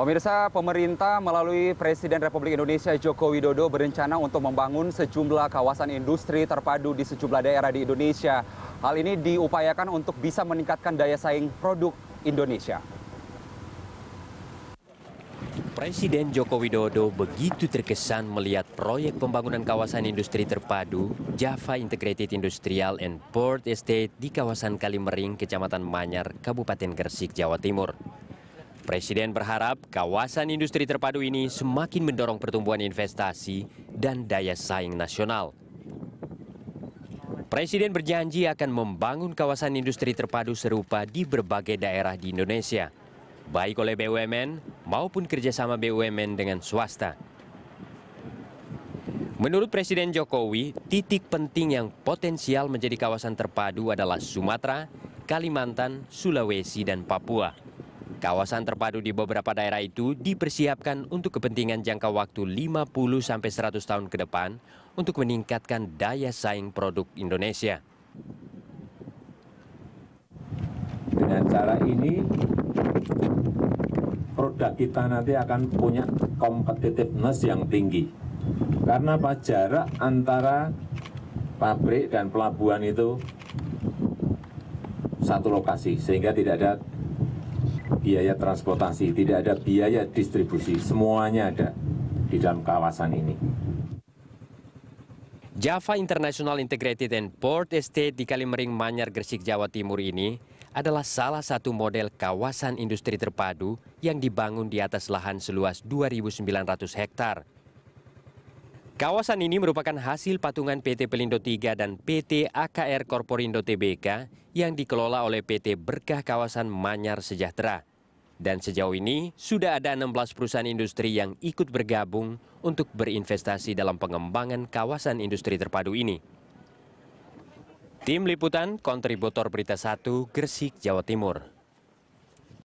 Pemirsa, pemerintah melalui Presiden Republik Indonesia Joko Widodo berencana untuk membangun sejumlah kawasan industri terpadu di sejumlah daerah di Indonesia. Hal ini diupayakan untuk bisa meningkatkan daya saing produk Indonesia. Presiden Joko Widodo begitu terkesan melihat proyek pembangunan kawasan industri terpadu Java Integrated Industrial and Port Estate di kawasan Kalimering, Kecamatan Manyar, Kabupaten Gresik, Jawa Timur. Presiden berharap kawasan industri terpadu ini semakin mendorong pertumbuhan investasi dan daya saing nasional. Presiden berjanji akan membangun kawasan industri terpadu serupa di berbagai daerah di Indonesia, baik oleh BUMN maupun kerjasama BUMN dengan swasta. Menurut Presiden Jokowi, titik penting yang potensial menjadi kawasan terpadu adalah Sumatera, Kalimantan, Sulawesi, dan Papua. Kawasan terpadu di beberapa daerah itu dipersiapkan untuk kepentingan jangka waktu 50-100 tahun ke depan untuk meningkatkan daya saing produk Indonesia. Dengan cara ini, produk kita nanti akan punya competitiveness yang tinggi. Karena apa? Jarak antara pabrik dan pelabuhan itu satu lokasi, sehingga tidak ada biaya transportasi, tidak ada biaya distribusi, semuanya ada di dalam kawasan ini. Java International Integrated and Port Estate di Kalimering Manyar Gresik Jawa Timur ini adalah salah satu model kawasan industri terpadu yang dibangun di atas lahan seluas 2.900 hektare. Kawasan ini merupakan hasil patungan PT Pelindo 3 dan PT AKR Korporindo Tbk yang dikelola oleh PT Berkah Kawasan Manyar Sejahtera. Dan sejauh ini sudah ada 16 perusahaan industri yang ikut bergabung untuk berinvestasi dalam pengembangan kawasan industri terpadu ini. Tim Liputan Kontributor Berita 1 Gresik, Jawa Timur.